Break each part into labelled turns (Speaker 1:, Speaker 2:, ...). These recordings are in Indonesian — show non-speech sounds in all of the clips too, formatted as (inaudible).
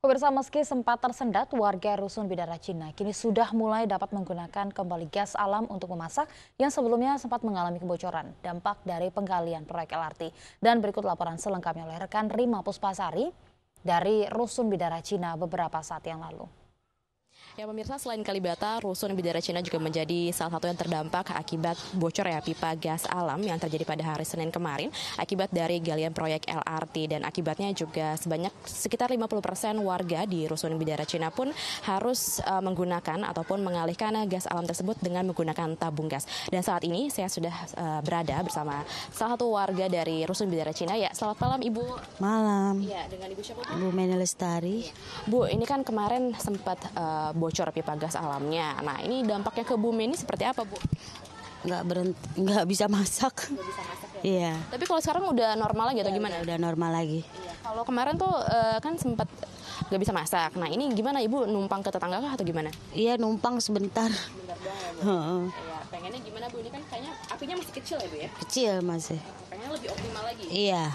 Speaker 1: Pemirsa meski sempat tersendat, warga Rusun Bidara Cina kini sudah mulai dapat menggunakan kembali gas alam untuk memasak yang sebelumnya sempat mengalami kebocoran dampak dari penggalian proyek LRT. Dan berikut laporan selengkapnya oleh rekan Rima Puspasari dari Rusun Bidara Cina beberapa saat yang lalu.
Speaker 2: Ya pemirsa, selain Kalibata, rusun bidara Cina juga menjadi salah satu yang terdampak akibat bocor ya pipa gas alam yang terjadi pada hari Senin kemarin akibat dari galian proyek LRT dan akibatnya juga sebanyak sekitar 50% persen warga di rusun bidara Cina pun harus uh, menggunakan ataupun mengalihkan gas alam tersebut dengan menggunakan tabung gas. Dan saat ini saya sudah uh, berada bersama salah satu warga dari rusun bidara Cina ya. Selamat malam Ibu. Malam. Ya, dengan Ibu siapa? Bu Menelestari. Bu, ini kan kemarin sempat uh, bocor bocor pipa gas alamnya. Nah ini dampaknya ke bumi ini seperti apa bu? Nggak berhenti, nggak bisa masak. Nggak bisa masak ya. Iya. Tapi kalau sekarang udah normal lagi atau ya, gimana? Udah, udah normal lagi. Iya. Kalau kemarin tuh uh, kan sempat nggak bisa masak. Nah ini gimana ibu numpang ke tetangga kah atau gimana? Iya numpang sebentar. Ya, (laughs) iya. Pengennya gimana bu? Ini kan kayaknya apinya masih kecil ya bu ya? Kecil masih. Pengennya lebih optimal lagi. Iya.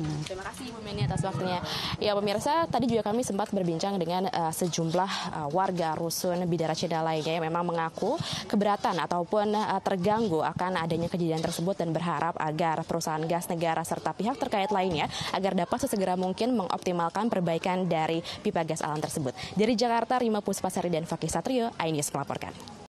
Speaker 2: Hmm. Terima kasih Ibu Meni atas waktunya. Ya pemirsa, tadi juga kami sempat berbincang dengan uh, sejumlah uh, warga rusun Bidara Ceda lainnya yang memang mengaku keberatan ataupun uh, terganggu akan adanya kejadian tersebut dan berharap agar perusahaan gas negara serta pihak terkait lainnya agar dapat sesegera mungkin mengoptimalkan perbaikan dari pipa gas alam tersebut. Dari Jakarta, Rima Puspasari dan Fakih Satrio, INews melaporkan.